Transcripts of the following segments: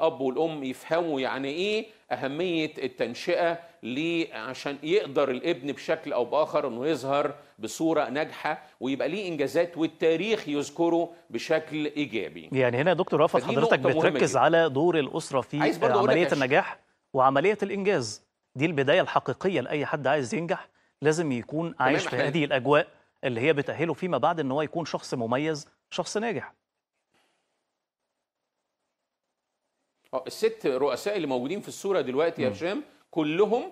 الاب والام يفهموا يعني ايه اهميه التنشئه ليه عشان يقدر الابن بشكل او باخر انه يظهر بصوره ناجحه ويبقى ليه انجازات والتاريخ يذكره بشكل ايجابي. يعني هنا يا دكتور رفعت حضرتك بتركز على دور الاسره في عمليه النجاح وعمليه الانجاز. دي البدايه الحقيقيه لاي حد عايز ينجح لازم يكون عايش في هذه الاجواء اللي هي بتاهله فيما بعد ان هو يكون شخص مميز، شخص ناجح. آه، الست رؤساء اللي موجودين في الصوره دلوقتي يا هشام كلهم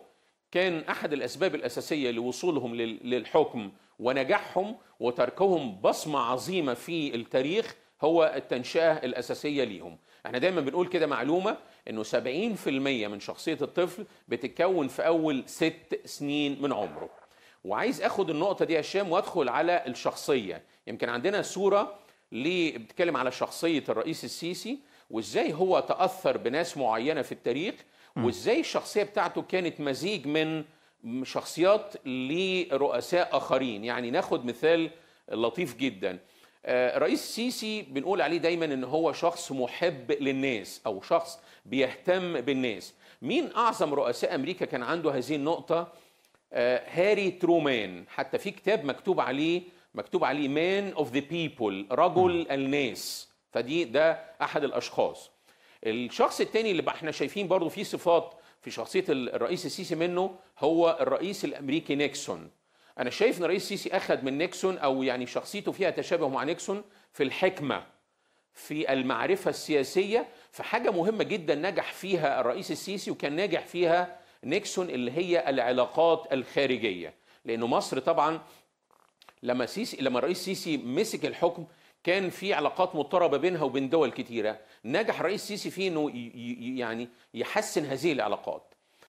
كان احد الاسباب الاساسيه لوصولهم للحكم ونجاحهم وتركهم بصمه عظيمه في التاريخ هو التنشئه الاساسيه ليهم احنا دايما بنقول كده معلومه انه 70% من شخصيه الطفل بتتكون في اول ست سنين من عمره وعايز اخد النقطه دي يا هشام وادخل على الشخصيه يمكن عندنا صوره ليه بتتكلم على شخصيه الرئيس السيسي وازاي هو تاثر بناس معينه في التاريخ وازاي الشخصيه بتاعته كانت مزيج من شخصيات لرؤساء اخرين يعني ناخد مثال لطيف جدا آه، رئيس السيسي بنقول عليه دايما ان هو شخص محب للناس او شخص بيهتم بالناس مين اعظم رؤساء امريكا كان عنده هذه النقطه آه، هاري ترومان حتى في كتاب مكتوب عليه مكتوب عليه مان اوف ذا بيبل رجل الناس فدي ده احد الاشخاص الشخص الثاني اللي احنا شايفين برضو فيه صفات في شخصيه الرئيس السيسي منه هو الرئيس الامريكي نيكسون انا شايف ان الرئيس السيسي اخذ من نيكسون او يعني شخصيته فيها تشابه مع نيكسون في الحكمه في المعرفه السياسيه في حاجه مهمه جدا نجح فيها الرئيس السيسي وكان ناجح فيها نيكسون اللي هي العلاقات الخارجيه لانه مصر طبعا لما سيسي لما الرئيس السيسي مسك الحكم كان في علاقات مضطربه بينها وبين دول كتيره نجح الرئيس السيسي في انه يعني يحسن هذه العلاقات